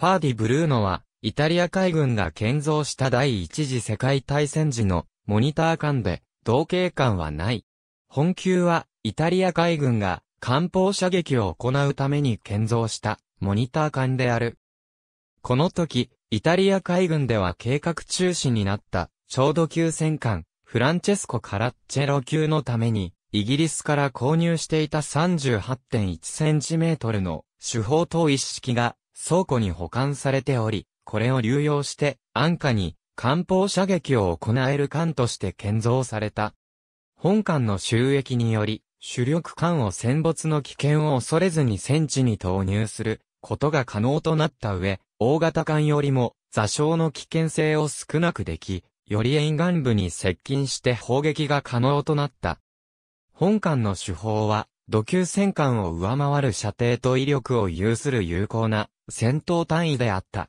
ファーディ・ブルーノは、イタリア海軍が建造した第一次世界大戦時のモニター艦で、同型艦はない。本級は、イタリア海軍が艦砲射撃を行うために建造したモニター艦である。この時、イタリア海軍では計画中止になった超度級戦艦フランチェスコ・カラッチェロ級のために、イギリスから購入していた38.1センチメートルの手法等一式が倉庫に保管されており、これを流用して、安価に、艦砲射撃を行える艦として建造された。本艦の収益により、主力艦を戦没の危険を恐れずに戦地に投入することが可能となった上、大型艦よりも座礁の危険性を少なくでき、より沿岸部に接近して砲撃が可能となった。本艦の手法は土級戦艦を上回る射程と威力を有する有効な戦闘単位であった。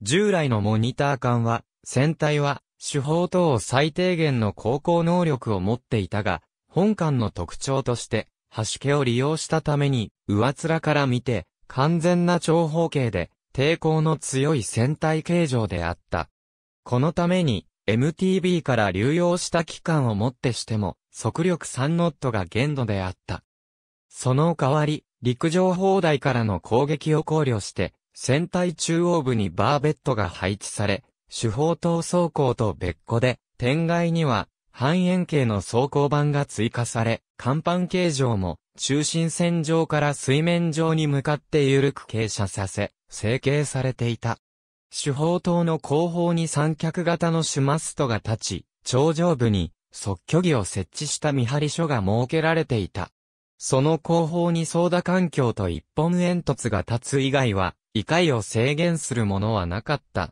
従来のモニター艦は、船体は、手法等最低限の航行能力を持っていたが、本艦の特徴として、端気を利用したために、上面から見て、完全な長方形で、抵抗の強い船体形状であった。このために、MTB から流用した機関をもってしても、速力3ノットが限度であった。その代わり、陸上砲台からの攻撃を考慮して、船体中央部にバーベットが配置され、主砲塔装甲と別個で、天外には半円形の装甲板が追加され、甲板形状も中心線上から水面上に向かって緩く傾斜させ、成形されていた。主砲塔の後方に三脚型のシュマストが立ち、頂上部に即居儀を設置した見張り所が設けられていた。その後方にーダ環境と一本煙突が立つ以外は、異界を制限するものはなかった。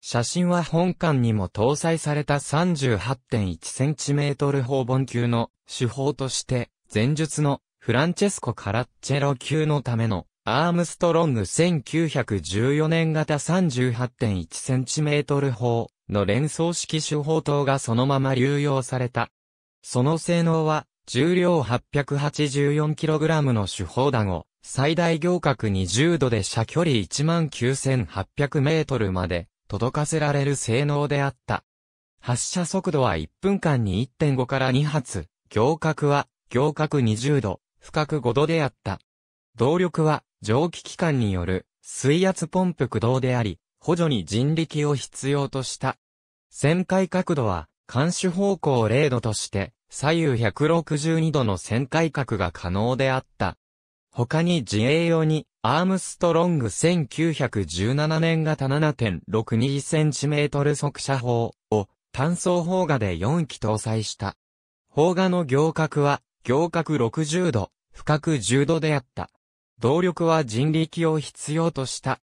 写真は本館にも搭載された 38.1cm 方本級の手法として、前述のフランチェスコ・カラッチェロ級のためのアームストロング1914年型 38.1cm 砲の連想式手法等がそのまま流用された。その性能は重量 884kg の手砲弾を、最大行角20度で射距離19800メートルまで届かせられる性能であった。発射速度は1分間に1.5から2発、行角は行角20度、深く5度であった。動力は蒸気機関による水圧ポンプ駆動であり、補助に人力を必要とした。旋回角度は、監視方向0度として、左右162度の旋回角が可能であった。他に自衛用に、アームストロング1917年型 7.62cm 速射砲を単装砲画で4機搭載した。砲画の行角は、行角60度、深く10度であった。動力は人力を必要とした。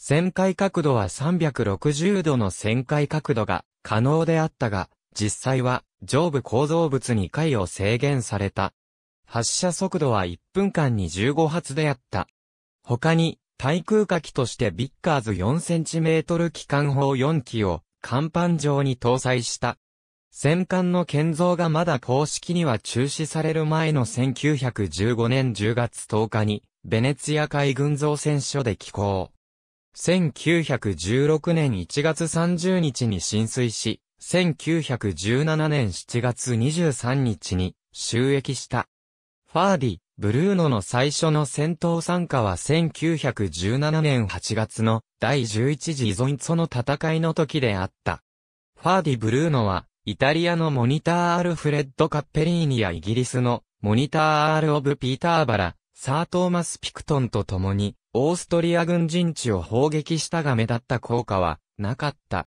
旋回角度は360度の旋回角度が可能であったが、実際は上部構造物2回を制限された。発射速度は1分間に15発であった。他に、対空火器としてビッカーズ 4cm 機関砲4機を、甲板上に搭載した。戦艦の建造がまだ公式には中止される前の1915年10月10日に、ベネツィア海軍造船所で寄港。1916年1月30日に浸水し、1917年7月23日に収益した。ファーディ、ブルーノの最初の戦闘参加は1917年8月の第11次依存その戦いの時であった。ファーディ・ブルーノは、イタリアのモニター・アルフレッド・カッペリーニやイギリスのモニター・アール・オブ・ピーター・バラ、サー・トーマス・ピクトンと共に、オーストリア軍陣地を砲撃したが目立った効果はなかった。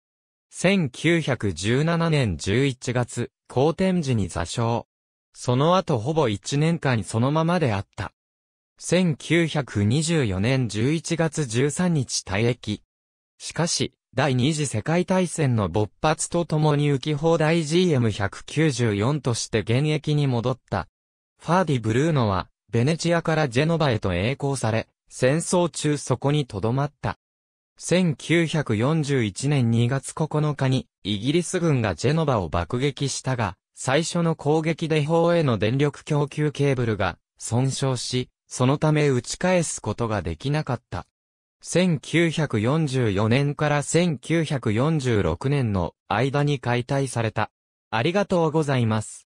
1917年11月、高天寺に座礁。その後ほぼ1年間そのままであった。1924年11月13日退役。しかし、第二次世界大戦の勃発とともに浮き放題 GM194 として現役に戻った。ファーディ・ブルーノは、ベネチアからジェノバへと栄光され、戦争中そこに留まった。1941年2月9日にイギリス軍がジェノバを爆撃したが、最初の攻撃で砲への電力供給ケーブルが損傷し、そのため打ち返すことができなかった。1944年から1946年の間に解体された。ありがとうございます。